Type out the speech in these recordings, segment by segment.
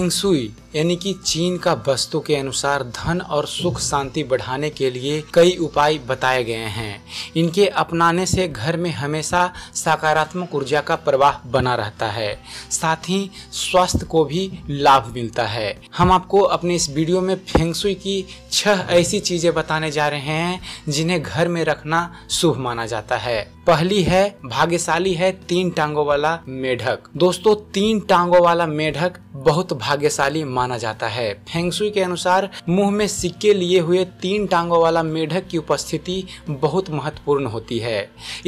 清水。यानी कि चीन का वस्तु के अनुसार धन और सुख शांति बढ़ाने के लिए कई उपाय बताए गए हैं इनके अपनाने से घर में हमेशा सकारात्मक ऊर्जा का प्रवाह बना रहता है साथ ही स्वास्थ्य को भी लाभ मिलता है हम आपको अपने इस वीडियो में फेंगसुई की छह ऐसी चीजें बताने जा रहे हैं जिन्हें घर में रखना शुभ माना जाता है पहली है भाग्यशाली है तीन टांगों वाला मेढक दोस्तों तीन टांगों वाला मेढक बहुत भाग्यशाली माना माना जाता है फेंगसुई के अनुसार मुंह में सिक्के लिए हुए तीन टांगों वाला मेढक की उपस्थिति बहुत महत्वपूर्ण होती है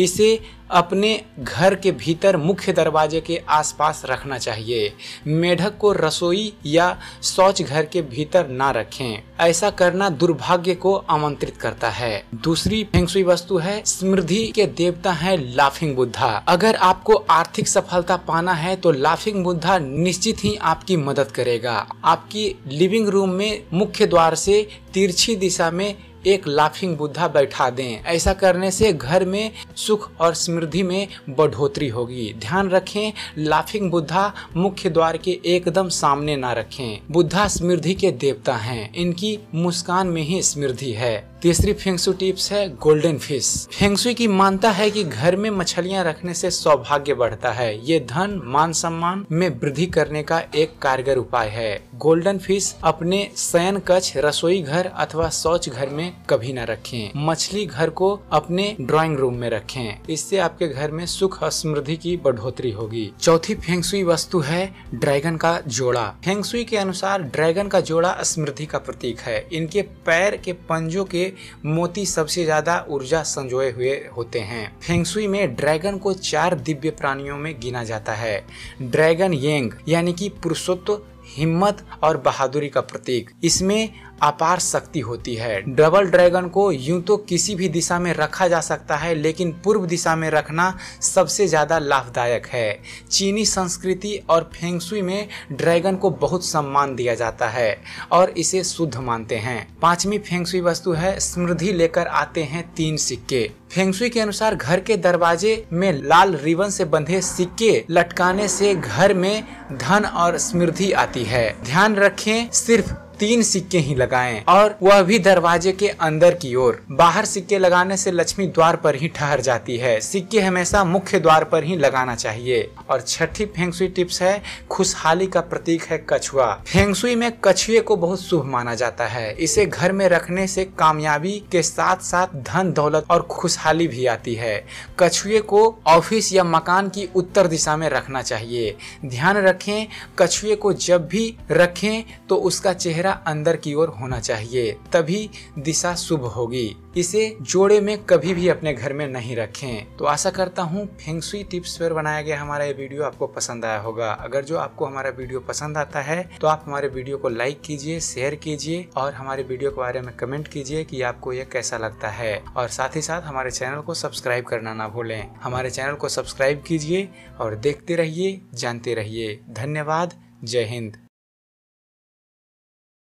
इसे अपने घर के भीतर मुख्य दरवाजे के आसपास रखना चाहिए मेढक को रसोई या शौच घर के भीतर ना रखें ऐसा करना दुर्भाग्य को आमंत्रित करता है दूसरी फेंगसुई वस्तु है समृद्धि के देवता हैं लाफिंग बुद्धा अगर आपको आर्थिक सफलता पाना है तो लाफिंग बुद्धा निश्चित ही आपकी मदद करेगा आपकी लिविंग रूम में मुख्य द्वार से तिरछी दिशा में एक लाफिंग बुद्धा बैठा दें ऐसा करने से घर में सुख और समृद्धि में बढ़ोतरी होगी ध्यान रखें लाफिंग बुद्धा मुख्य द्वार के एकदम सामने ना रखें बुद्धा समृद्धि के देवता हैं इनकी मुस्कान में ही समृद्धि है तीसरी फेंगसू टिप्स है गोल्डन फिश फेंगसुई की मानता है कि घर में मछलियां रखने से सौभाग्य बढ़ता है ये धन मान सम्मान में वृद्धि करने का एक कारगर उपाय है गोल्डन फिश अपने शयन कक्ष रसोई घर अथवा शौच घर में कभी न रखें मछली घर को अपने ड्राइंग रूम में रखें इससे आपके घर में सुख और समृद्धि की बढ़ोतरी होगी चौथी फेंगसुई वस्तु है ड्रैगन का जोड़ा फेंगसुई के अनुसार ड्रैगन का जोड़ा समृद्धि का प्रतीक है इनके पैर के पंजों के मोती सबसे ज़्यादा ऊर्जा संजोए हुए होते हैं फेंगसुई में ड्रैगन को चार दिव्य प्राणियों में गिना जाता है ड्रैगन येंग यानी कि पुरुषोत्व हिम्मत और बहादुरी का प्रतीक इसमें अपार शक्ति होती है डबल ड्रैगन को यूं तो किसी भी दिशा में रखा जा सकता है लेकिन पूर्व दिशा में रखना सबसे ज़्यादा लाभदायक है चीनी संस्कृति और फेंगसुई में ड्रैगन को बहुत सम्मान दिया जाता है और इसे शुद्ध मानते हैं पांचवी फेंगसुई वस्तु है समृद्धि लेकर आते हैं तीन सिक्के फेंगसुई के अनुसार घर के दरवाजे में लाल रिबन से बंधे सिक्के लटकाने से घर में धन और समृद्धि आती है ध्यान रखें सिर्फ तीन सिक्के ही लगाएं और वह भी दरवाजे के अंदर की ओर बाहर सिक्के लगाने से लक्ष्मी द्वार पर ही ठहर जाती है सिक्के हमेशा मुख्य द्वार पर ही लगाना चाहिए और छठी फेंगसुई टिप्स है खुशहाली का प्रतीक है कछुआ फेंगसुई में कछुए को बहुत शुभ माना जाता है इसे घर में रखने से कामयाबी के साथ साथ धन दौलत और खुशहाली भी आती है कछुए को ऑफिस या मकान की उत्तर दिशा में रखना चाहिए ध्यान रखें कछुए को जब भी रखें तो उसका चेहरा चेहरा अंदर की ओर होना चाहिए तभी दिशा शुभ होगी इसे जोड़े में कभी भी अपने घर में नहीं रखें तो आशा करता हूँ फेंगसुई टिप्स पर बनाया गया हमारा ये वीडियो आपको पसंद आया होगा अगर जो आपको हमारा वीडियो पसंद आता है तो आप हमारे वीडियो को लाइक कीजिए शेयर कीजिए और हमारे वीडियो के बारे में कमेंट कीजिए कि आपको यह कैसा लगता है और साथ ही साथ हमारे चैनल को सब्सक्राइब करना ना भूलें हमारे चैनल को सब्सक्राइब कीजिए और देखते रहिए जानते रहिए धन्यवाद जय हिंद